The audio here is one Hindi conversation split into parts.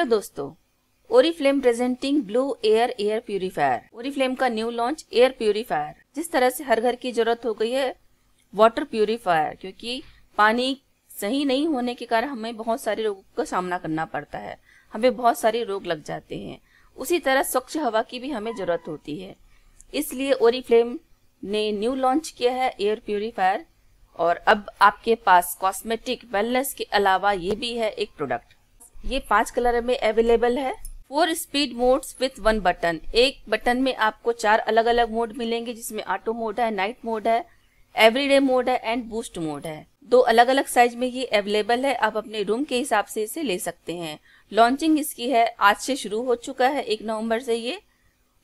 हेलो दोस्तों Oriflame presenting blue air air purifier Oriflame का न्यू लॉन्च एयर प्यूरिफायर जिस तरह से हर घर की जरूरत हो गई है वाटर प्यूरिफायर क्योंकि पानी सही नहीं होने के कारण हमें बहुत सारे रोगों का सामना करना पड़ता है हमें बहुत सारे रोग लग जाते हैं उसी तरह स्वच्छ हवा की भी हमें जरूरत होती है इसलिए ओरीफ्लेम ने न्यू लॉन्च किया है एयर प्यूरिफायर और अब आपके पास कॉस्मेटिक वेलनेस के अलावा ये भी है एक प्रोडक्ट ये पांच कलर में अवेलेबल है four speed modes with one button एक बटन में आपको चार अलग अलग मोड मिलेंगे जिसमें ऑटो मोड है नाइट मोड है एवरीडे मोड है एंड बूस्ट मोड है दो अलग अलग साइज में ये अवेलेबल है आप अपने रूम के हिसाब से इसे ले सकते हैं लॉन्चिंग इसकी है आज से शुरू हो चुका है एक नवंबर से ये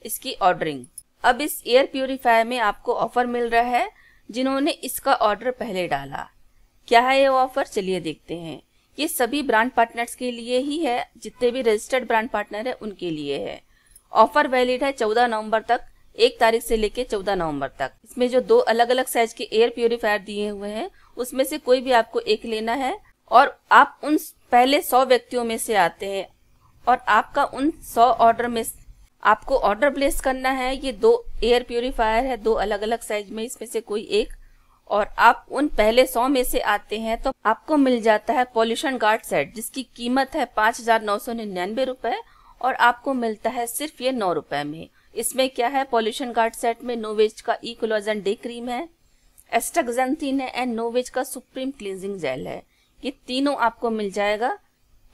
इसकी ऑर्डरिंग अब इस एयर प्योरीफायर में आपको ऑफर मिल रहा है जिन्होंने इसका ऑर्डर पहले डाला क्या है ये ऑफर चलिए देखते हैं ये सभी ब्रांड पार्टनर्स के लिए ही है जितने भी रजिस्टर्ड ब्रांड पार्टनर है उनके लिए है ऑफर वैलिड है चौदह नवम्बर तक एक तारीख से लेकर चौदह नवंबर तक इसमें जो दो अलग अलग साइज के एयर प्योरीफायर दिए हुए हैं उसमें से कोई भी आपको एक लेना है और आप उन पहले सौ व्यक्तियों में से आते हैं और आपका उन सौ ऑर्डर में आपको ऑर्डर प्लेस करना है ये दो एयर प्योरीफायर है दो अलग अलग साइज में इसमें से कोई एक और आप उन पहले सौ में से आते हैं तो आपको मिल जाता है पॉल्यूशन गार्ड सेट जिसकी कीमत है पाँच हजार नौ सौ निन्यानवे रुपए और आपको मिलता है सिर्फ ये नौ रुपए में इसमें क्या है पॉल्यूशन गार्ड सेट में नोवेज का इकोलोजन डे क्रीम है एस्टागजेंथिन है एंड नोवेज का सुप्रीम क्लींजिंग जेल है ये तीनों आपको मिल जाएगा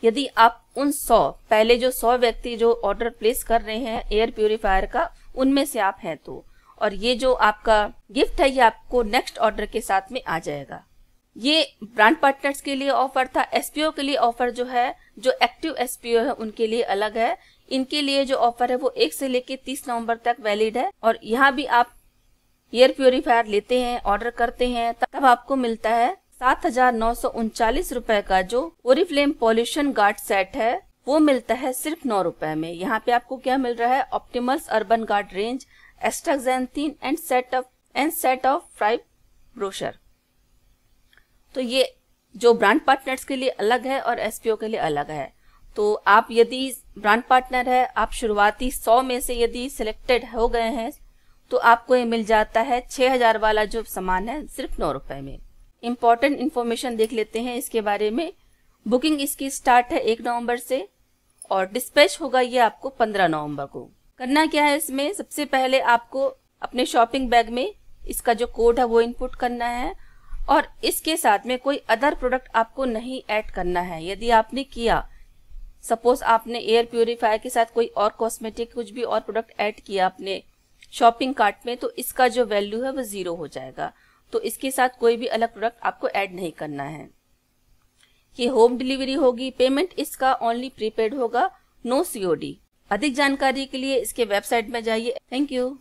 यदि आप उन सौ पहले जो सौ व्यक्ति जो ऑर्डर प्लेस कर रहे हैं एयर प्योरीफायर का उनमें से आप हैं तो और ये जो आपका गिफ्ट है ये आपको नेक्स्ट ऑर्डर के साथ में आ जाएगा ये ब्रांड पार्टनर्स के लिए ऑफर था एसपीओ के लिए ऑफर जो है जो एक्टिव एसपीओ है उनके लिए अलग है इनके लिए जो ऑफर है वो एक से लेके तीस नवम्बर तक वैलिड है और यहाँ भी आप एयर प्योरीफायर लेते हैं ऑर्डर करते हैं तब आपको मिलता है सात हजार नौ सौ उनचालीस रूपए का जो ओरिफ्लेम पॉल्यूशन गार्ड सेट है वो मिलता है सिर्फ नौ रुपए में यहाँ पे आपको क्या मिल रहा है Optimals urban guard range astaxanthin and set of and set of five brochure तो ये जो ब्रांड पार्टनर्स के लिए अलग है और एसपीओ के लिए अलग है तो आप यदि ब्रांड पार्टनर है आप शुरुआती सौ में से यदि सिलेक्टेड हो गए हैं तो आपको ये मिल जाता है छह हजार वाला जो सामान है सिर्फ नौ रुपए में इम्पोर्टेंट इन्फॉर्मेशन देख लेते हैं इसके बारे में बुकिंग इसकी स्टार्ट है एक नवंबर से और डिस्पैच होगा ये आपको पंद्रह नवंबर को करना क्या है इसमें सबसे पहले आपको अपने शॉपिंग बैग में इसका जो कोड है वो इनपुट करना है और इसके साथ में कोई अदर प्रोडक्ट आपको नहीं ऐड करना है यदि आपने किया सपोज आपने एयर प्योरीफायर के साथ कोई और कॉस्मेटिक कुछ भी और प्रोडक्ट ऐड किया अपने शॉपिंग कार्ट में तो इसका जो वैल्यू है वो जीरो हो जाएगा तो इसके साथ कोई भी अलग प्रोडक्ट आपको ऐड नहीं करना है ये होम डिलीवरी होगी पेमेंट इसका ओनली प्रीपेड होगा नो सीओडी अधिक जानकारी के लिए इसके वेबसाइट में जाइए थैंक यू